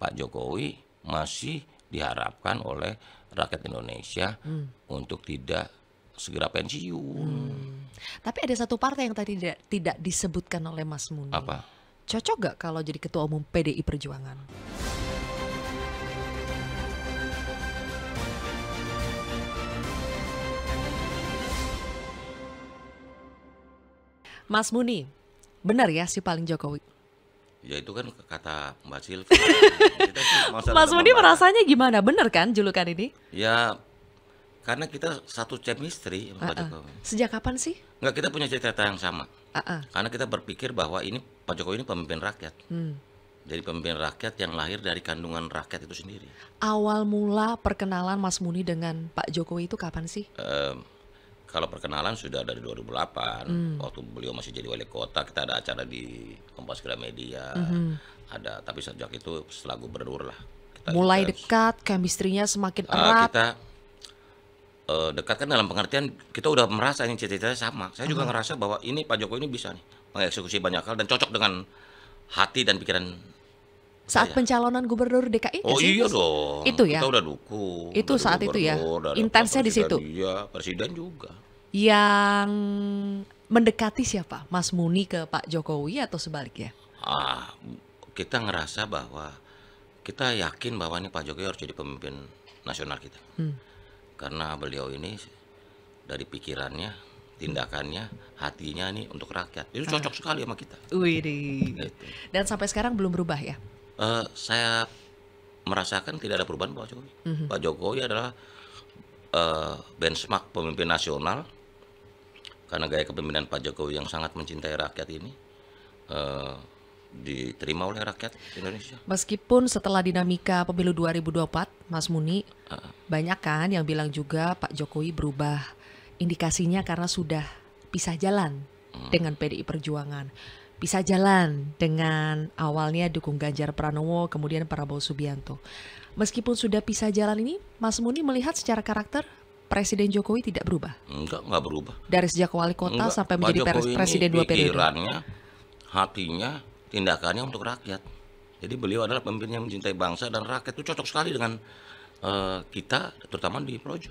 Pak Jokowi masih diharapkan oleh rakyat Indonesia hmm. untuk tidak segera pensiun. Hmm. Tapi ada satu partai yang tadi tidak, tidak disebutkan oleh Mas Muni. Apa? Cocok gak kalau jadi ketua umum PDI Perjuangan? Mas Muni, benar ya si paling Jokowi? Ya itu kan kata Mbak Sil. Mas Mudi merasanya gimana? Bener kan julukan ini? Ya karena kita satu chemistry Pak uh ah, -uh. Ah. Jokowi. Sejak kapan sih? Enggak, kita punya cerita yang sama. Uh -uh. Karena kita berpikir bahwa ini Pak Jokowi ini pemimpin rakyat. Hmm. Jadi pemimpin rakyat yang lahir dari kandungan rakyat itu sendiri. Awal mula perkenalan Mas Muni dengan Pak Jokowi itu kapan sih? Um, kalau perkenalan sudah dari 2008 hmm. waktu beliau masih jadi wali kota kita ada acara di Kompas Gramedia hmm. ada tapi sejak itu setelah gubernur lah kita mulai dekat kemistrinya semakin uh, erat kita uh, dekat kan dalam pengertian kita udah merasa ini cita-citanya sama saya juga hmm. ngerasa bahwa ini Pak Jokowi ini bisa nih mengeksekusi banyak hal dan cocok dengan hati dan pikiran saat saya. pencalonan gubernur DKI Oh iya dong. Itu ya. Kita udah dukung. Itu saat itu ya. Intensnya di situ. Iya, presiden juga yang mendekati siapa? Mas Muni ke Pak Jokowi atau sebaliknya? Ah, kita ngerasa bahwa kita yakin bahwa ini Pak Jokowi harus jadi pemimpin nasional kita. Hmm. Karena beliau ini dari pikirannya, tindakannya, hatinya ini untuk rakyat. Itu ah. cocok ah. sekali sama kita. Wih. Gitu. Dan sampai sekarang belum berubah ya? Uh, saya merasakan tidak ada perubahan Pak Jokowi. Mm -hmm. Pak Jokowi adalah uh, benchmark pemimpin nasional karena gaya kepemimpinan Pak Jokowi yang sangat mencintai rakyat ini uh, diterima oleh rakyat Indonesia. Meskipun setelah dinamika pemilu 2024, Mas Muni, uh. banyak kan yang bilang juga Pak Jokowi berubah indikasinya karena sudah pisah jalan hmm. dengan PDI Perjuangan. Bisa jalan dengan awalnya dukung Ganjar Pranowo, kemudian Prabowo Subianto. Meskipun sudah pisah jalan ini, Mas Muni melihat secara karakter Presiden Jokowi tidak berubah? Enggak, enggak berubah. Dari sejak wali kota enggak, sampai menjadi presiden dua periode. Pikirannya, hatinya, tindakannya untuk rakyat. Jadi beliau adalah pemimpin yang mencintai bangsa dan rakyat itu cocok sekali dengan uh, kita, terutama di Projo.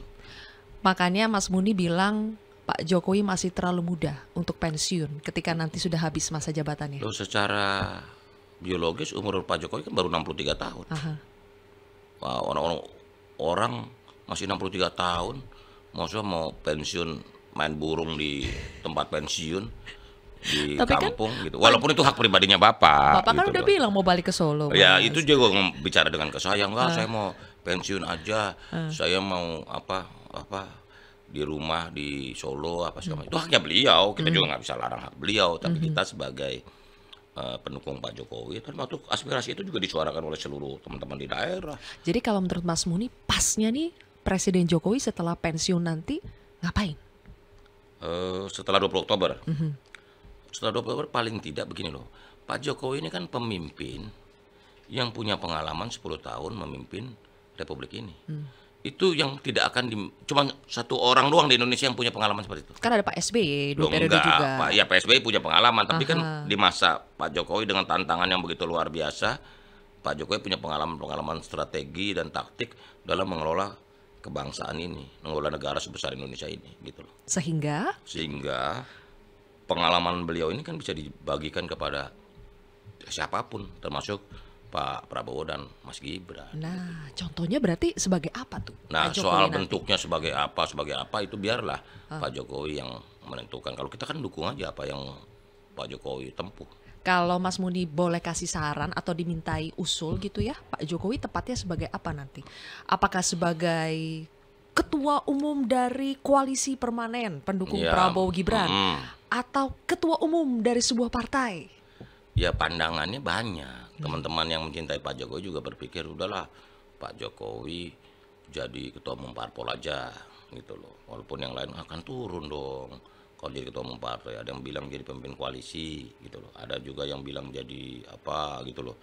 Makanya Mas Muni bilang Pak Jokowi masih terlalu muda untuk pensiun ketika nanti sudah habis masa jabatannya. Loh, secara biologis umur Pak Jokowi kan baru 63 tahun. Aha. Orang-orang orang masih 63 tahun maksudnya mau pensiun main burung di tempat pensiun di Tapi kan kampung kan, gitu. Walaupun itu hak pribadinya bapak. Bapak kan gitu kan udah bilang mau balik ke Solo. Ya mas. itu juga bicara dengan kesayang saya uh. saya mau pensiun aja, uh. saya mau apa apa di rumah di Solo apa segala hmm. itu haknya beliau kita hmm. juga nggak bisa larang hak beliau tapi hmm. kita sebagai uh, pendukung Pak Jokowi termasuk aspirasi itu juga disuarakan oleh seluruh teman-teman di daerah. Jadi kalau menurut Mas Muni pasnya nih Presiden Jokowi setelah pensiun nanti ngapain? Uh, setelah 20 Oktober. Mm -hmm. Setelah 20 Oktober paling tidak begini loh. Pak Jokowi ini kan pemimpin yang punya pengalaman 10 tahun memimpin republik ini. Mm. Itu yang tidak akan di, cuma satu orang doang di Indonesia yang punya pengalaman seperti itu. Kan ada Pak SBY dua periode juga. Pak, ya Pak SBY punya pengalaman, tapi kan Aha. kan di masa Pak Jokowi dengan tantangan yang begitu luar biasa, Pak Jokowi punya pengalaman-pengalaman strategi dan taktik dalam mengelola kebangsaan ini, mengelola negara sebesar Indonesia ini gitu loh. Sehingga sehingga pengalaman beliau ini kan bisa dibagikan kepada siapapun termasuk Pak Prabowo dan Mas Gibran. Gitu. Nah, gitu. contohnya berarti sebagai apa tuh? Nah, soal nanti? bentuknya sebagai apa, sebagai apa itu biarlah ah. Pak Jokowi yang menentukan. Kalau kita kan dukung aja apa yang Pak Jokowi tempuh. Kalau Mas Muni boleh kasih saran atau dimintai usul gitu ya, Pak Jokowi tepatnya sebagai apa nanti? Apakah sebagai ketua umum dari koalisi permanen pendukung ya. Prabowo Gibran hmm. atau ketua umum dari sebuah partai? Ya pandangannya banyak. Teman-teman yang mencintai Pak Jokowi juga berpikir udahlah Pak Jokowi jadi ketua umum parpol aja gitu loh. Walaupun yang lain akan turun dong kalau jadi ketua umum partai ada yang bilang jadi pemimpin koalisi gitu loh ada juga yang bilang jadi apa gitu loh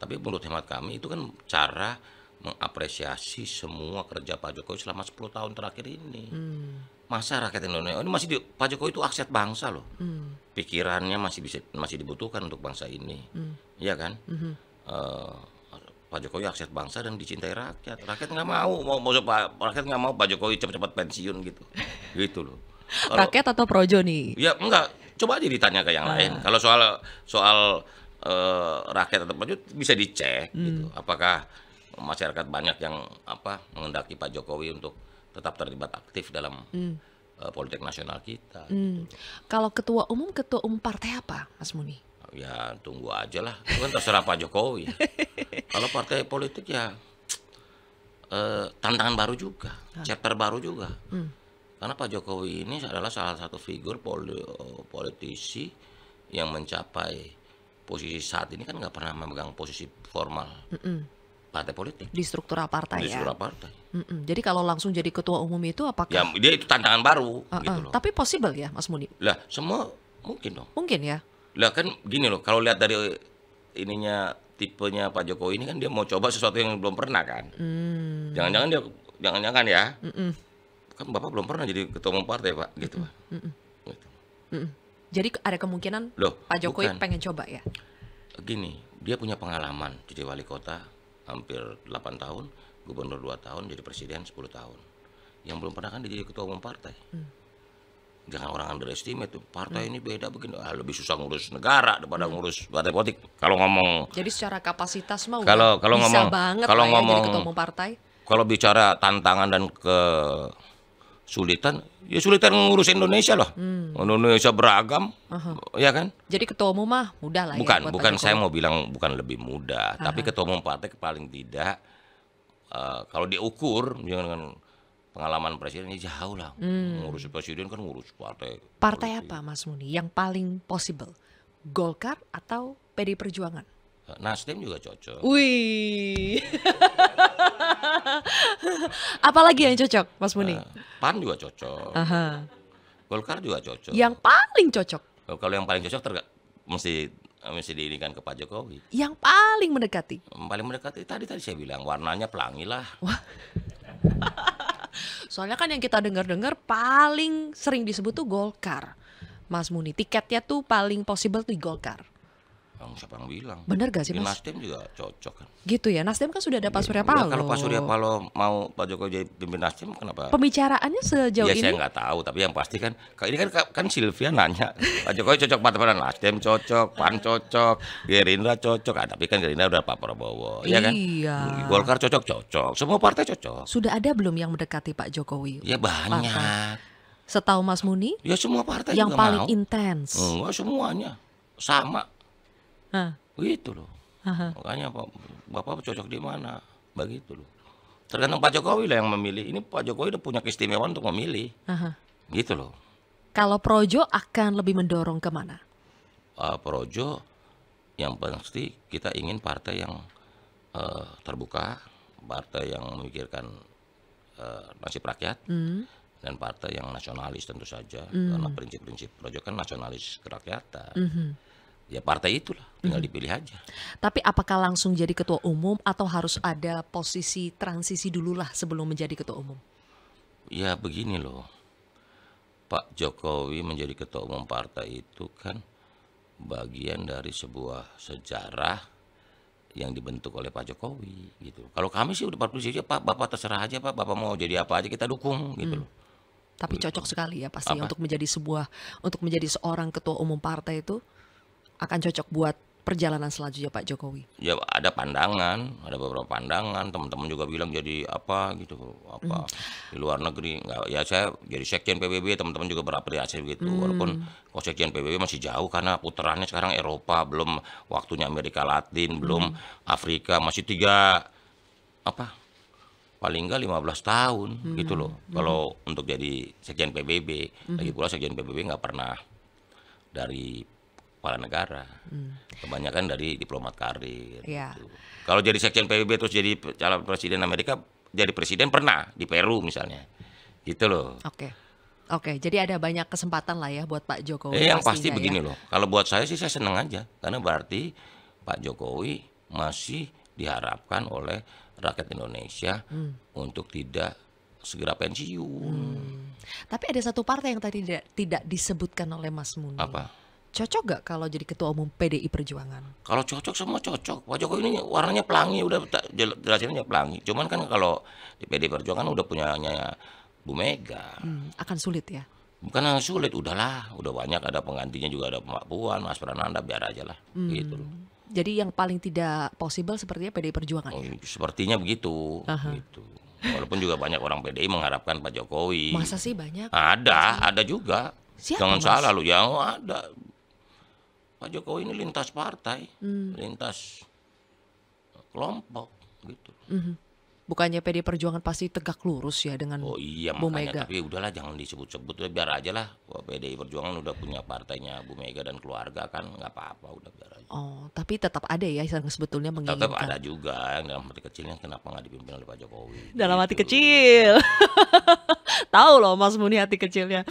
tapi menurut hemat kami itu kan cara mengapresiasi semua kerja Pak Jokowi selama 10 tahun terakhir ini. Hmm. Masa rakyat Indonesia ini masih di, Pak Jokowi itu aset bangsa loh. Hmm. Pikirannya masih bisa masih dibutuhkan untuk bangsa ini. Hmm. Iya hmm. kan? Hmm. Uh, Pak Jokowi akses bangsa dan dicintai rakyat. Rakyat nggak mau, mau, mau rakyat nggak mau Pak Jokowi cepat-cepat pensiun gitu. gitu loh. Kalau, Rakyat atau projo nih? Ya enggak, coba aja ditanya ke yang uh. lain. Ah. Kalau soal soal uh, rakyat atau projo bisa dicek hmm. gitu. Apakah masyarakat banyak yang apa mengendaki Pak Jokowi untuk tetap terlibat aktif dalam hmm. uh, politik nasional kita. Hmm. Gitu. Kalau ketua umum ketua umum partai apa, Mas Muni? Ya tunggu aja lah, itu kan terserah Pak Jokowi. Kalau partai politik ya uh, tantangan baru juga, ah. chapter baru juga. Hmm karena Pak Jokowi ini adalah salah satu figur politisi yang mencapai posisi saat ini kan nggak pernah memegang posisi formal. Mm -mm partai politik di struktural partai di struktural ya. partai. Mm -mm. Jadi kalau langsung jadi ketua umum itu apakah? Ya dia itu tantangan baru. Uh -uh. Gitu ah. loh. Tapi possible ya, Mas Muni? Lah semua mungkin dong. Mungkin ya. Lah kan gini loh, kalau lihat dari ininya tipenya Pak Jokowi ini kan dia mau coba sesuatu yang belum pernah kan. Hmm. Jangan-jangan mm. dia, jangan-jangan ya. Mm -mm kan bapak belum pernah jadi ketua umum partai pak gitu pak. Gitu. Jadi ada kemungkinan Loh, Pak Jokowi bukan. pengen coba ya? Gini, dia punya pengalaman jadi wali kota hampir 8 tahun, gubernur 2 tahun, jadi presiden 10 tahun. Yang belum pernah kan dia jadi ketua umum partai. Hmm. Jangan orang underestimate tuh, partai hmm. ini beda begini, ah, lebih susah ngurus negara daripada hmm. ngurus partai politik. Kalau ngomong Jadi secara kapasitas mau kalau kalau ngomong, banget kalau ya ngomong, jadi ketua umum partai. Kalau bicara tantangan dan ke Sulitan, ya sulitan ngurus Indonesia loh. Hmm. Indonesia beragam, uh -huh. ya kan? Jadi ketua umum mah mudah lah. Bukan, ya, bukan saya mau bilang bukan lebih mudah, uh -huh. tapi ketua umum partai paling tidak uh, kalau diukur dengan pengalaman presiden ini jauh lah. Hmm. Ngurus presiden kan ngurus partai. Partai politik. apa Mas Muni yang paling possible? Golkar atau PD Perjuangan? Nasdem juga cocok. Wih. Apalagi yang cocok, Mas Muni? Uh, PAN juga cocok. Uh -huh. Golkar juga cocok. Yang paling cocok. Oh, kalau yang paling cocok terga, mesti mesti diinginkan ke Pak Jokowi. Yang paling mendekati. Paling mendekati tadi tadi saya bilang warnanya pelangi lah. Soalnya kan yang kita dengar-dengar paling sering disebut tuh Golkar. Mas Muni, tiketnya tuh paling possible tuh di Golkar. Bang siapa yang bilang? benar gak sih Mas? Nasdem juga cocok kan. Gitu ya. Nasdem kan sudah ada Pak iya. Surya Paloh. Kalau Pak Surya Paloh mau Pak Jokowi jadi pimpin Nasdem kenapa? Pembicaraannya sejauh ya, ini? Ya saya nggak tahu, tapi yang pasti kan ini kan kan Silvia nanya Pak Jokowi cocok Pak Teman Nasdem cocok, Pan cocok, Gerindra cocok. Ah, tapi kan Gerindra udah Pak Prabowo, iya kan? Iya. Golkar cocok cocok. Semua partai cocok. Sudah ada belum yang mendekati Pak Jokowi? Ya banyak. Partai. Setahu Mas Muni? Ya semua partai yang paling intens. Enggak semuanya sama Hah. Gitu loh. Aha. Makanya Pak, Bapak cocok di mana? Begitu loh. Tergantung Pak Jokowi lah yang memilih. Ini Pak Jokowi udah punya keistimewaan untuk memilih. Aha. Gitu loh. Kalau Projo akan lebih mendorong kemana? Uh, eh, Projo yang pasti kita ingin partai yang uh, terbuka, partai yang memikirkan uh, nasib rakyat, mm. dan partai yang nasionalis tentu saja. Mm. Karena prinsip-prinsip Projo kan nasionalis kerakyatan. Mm -hmm, hmm ya partai itulah tinggal hmm. dipilih aja. Tapi apakah langsung jadi ketua umum atau harus ada posisi transisi dululah sebelum menjadi ketua umum? Ya begini loh, Pak Jokowi menjadi ketua umum partai itu kan bagian dari sebuah sejarah yang dibentuk oleh Pak Jokowi gitu. Kalau kami sih udah 40 aja Pak, Bapak terserah aja Pak, Bapak mau jadi apa aja kita dukung gitu hmm. loh. Tapi gitu. cocok sekali ya pasti apa? untuk menjadi sebuah untuk menjadi seorang ketua umum partai itu akan cocok buat perjalanan selanjutnya Pak Jokowi? Ya ada pandangan, ada beberapa pandangan. Teman-teman juga bilang jadi apa gitu, apa mm. di luar negeri. Nggak, ya saya jadi sekjen PBB, teman-teman juga berapresiasi gitu. Mm. Walaupun kok sekjen PBB masih jauh karena putarannya sekarang Eropa belum waktunya Amerika Latin, hmm. belum Afrika masih tiga apa paling enggak 15 tahun mm. gitu loh. Mm. Kalau untuk jadi sekjen PBB, mm. lagi pula sekjen PBB nggak pernah dari kepala negara. Hmm. Kebanyakan dari diplomat karir. Yeah. Gitu. Kalau jadi sekjen PBB terus jadi calon presiden Amerika, jadi presiden pernah di Peru misalnya. Gitu loh. Oke. Okay. Oke, jadi ada banyak kesempatan lah ya buat Pak Jokowi. Eh, yang pasti ya. begini loh. Kalau buat saya sih saya senang aja karena berarti Pak Jokowi masih diharapkan oleh rakyat Indonesia hmm. untuk tidak segera pensiun. Hmm. Tapi ada satu partai yang tadi tidak, tidak disebutkan oleh Mas Muni. Apa? Cocok gak kalau jadi ketua umum PDI Perjuangan? Kalau cocok semua cocok. Pak Jokowi ini warnanya pelangi udah jelasinnya pelangi. Cuman kan kalau di PDI Perjuangan udah punya Bu Mega. Hmm, akan sulit ya? bukan sulit udahlah udah banyak ada penggantinya juga ada Pak Puan Mas Prananda biar aja lah hmm. gitu jadi yang paling tidak possible sepertinya PDI Perjuangan ya? oh, sepertinya begitu uh -huh. gitu walaupun juga banyak orang PDI mengharapkan Pak Jokowi masa sih banyak ada ada juga Siapa jangan mas? salah lu yang oh, ada Pak Jokowi ini lintas partai, hmm. lintas kelompok gitu. hmm Bukannya PD Perjuangan pasti tegak lurus ya dengan Oh iya Bu makanya Mega. tapi ya udahlah jangan disebut-sebut biar aja lah. PDI Perjuangan udah punya partainya Bu Mega dan keluarga kan nggak apa-apa udah biar aja. Oh, tapi tetap ada ya yang sebetulnya menginginkan. Tetap ada juga yang dalam hati kecilnya kenapa nggak dipimpin oleh Pak Jokowi. Dalam gitu. hati kecil. Tahu loh Mas Muni hati kecilnya.